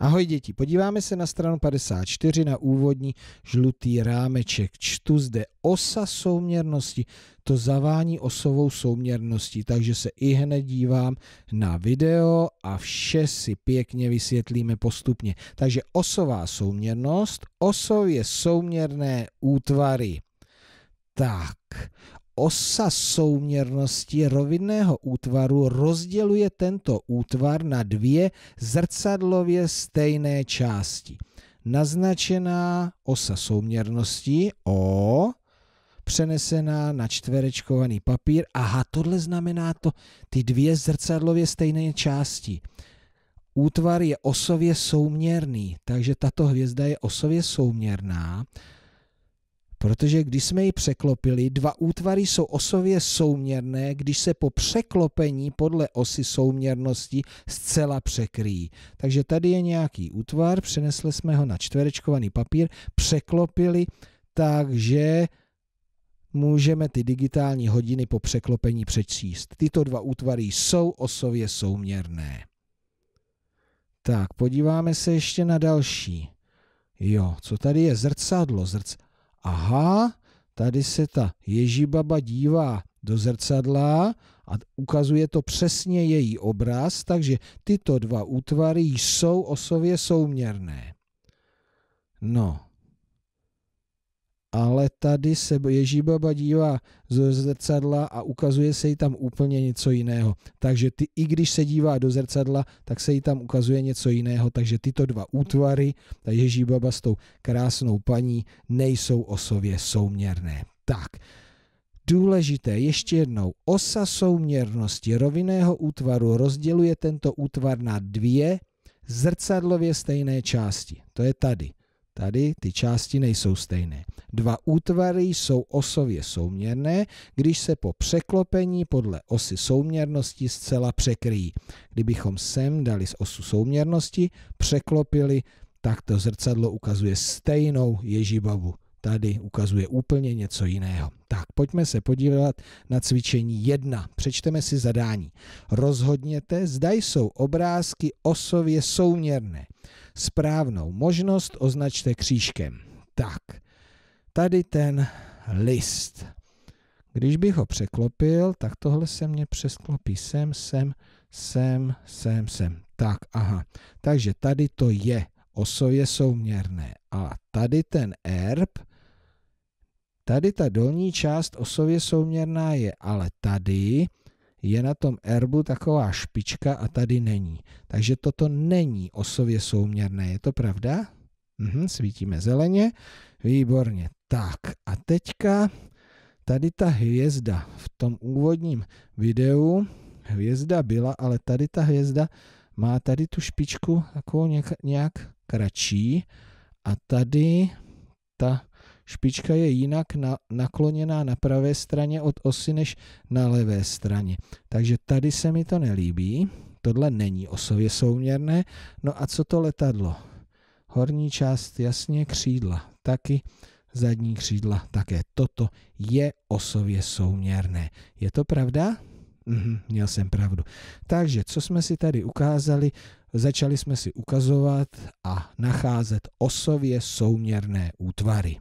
Ahoj děti, podíváme se na stranu 54 na úvodní žlutý rámeček. Čtu zde osa souměrnosti, to zavání osovou souměrností, takže se i hned dívám na video a vše si pěkně vysvětlíme postupně. Takže osová souměrnost, osově souměrné útvary. Tak, osa souměrnosti rovinného útvaru rozděluje tento útvar na dvě zrcadlově stejné části. Naznačená osa souměrnosti O přenesená na čtverečkovaný papír. Aha, tohle znamená to ty dvě zrcadlově stejné části. Útvar je osově souměrný, takže tato hvězda je osově souměrná. Protože když jsme ji překlopili, dva útvary jsou osově souměrné, když se po překlopení podle osy souměrnosti zcela překryjí. Takže tady je nějaký útvar, přenesli jsme ho na čtverečkovaný papír, překlopili, takže můžeme ty digitální hodiny po překlopení přečíst. Tyto dva útvary jsou osově souměrné. Tak, podíváme se ještě na další. Jo, co tady je? Zrcadlo. Zrc aha, tady se ta Ježibaba dívá do zrcadla a ukazuje to přesně její obraz, takže tyto dva útvary jsou o sobě souměrné. No, ale tady se Ježíbaba dívá z zrcadla a ukazuje se jí tam úplně něco jiného. Takže ty, i když se dívá do zrcadla, tak se jí tam ukazuje něco jiného. Takže tyto dva útvary, ta Ježíbaba s tou krásnou paní, nejsou o sobě souměrné. Tak, důležité, ještě jednou, osa souměrnosti rovinného útvaru rozděluje tento útvar na dvě zrcadlově stejné části. To je tady. Tady ty části nejsou stejné. Dva útvary jsou osově souměrné, když se po překlopení podle osy souměrnosti zcela překryjí. Kdybychom sem dali z osu souměrnosti, překlopili, tak to zrcadlo ukazuje stejnou Ježibabu tady ukazuje úplně něco jiného. Tak pojďme se podívat na cvičení 1. Přečteme si zadání. Rozhodněte, zda jsou obrázky osově souměrné. Správnou možnost označte křížkem. Tak, tady ten list. Když bych ho překlopil, tak tohle se mě přesklopí sem, sem, sem, sem, sem. Tak, aha. Takže tady to je osově souměrné. A tady ten erb Tady ta dolní část osově souměrná je, ale tady je na tom erbu taková špička a tady není. Takže toto není osově souměrné, je to pravda? Mhm, svítíme zeleně, výborně. Tak a teďka tady ta hvězda v tom úvodním videu, hvězda byla, ale tady ta hvězda má tady tu špičku takovou nějak, nějak kratší a tady ta Špička je jinak na, nakloněná na pravé straně od osy než na levé straně. Takže tady se mi to nelíbí. Tohle není osově souměrné. No a co to letadlo? Horní část jasně křídla, taky zadní křídla také. Toto je osově souměrné. Je to pravda? Mm, měl jsem pravdu. Takže, co jsme si tady ukázali? Začali jsme si ukazovat a nacházet osově souměrné útvary.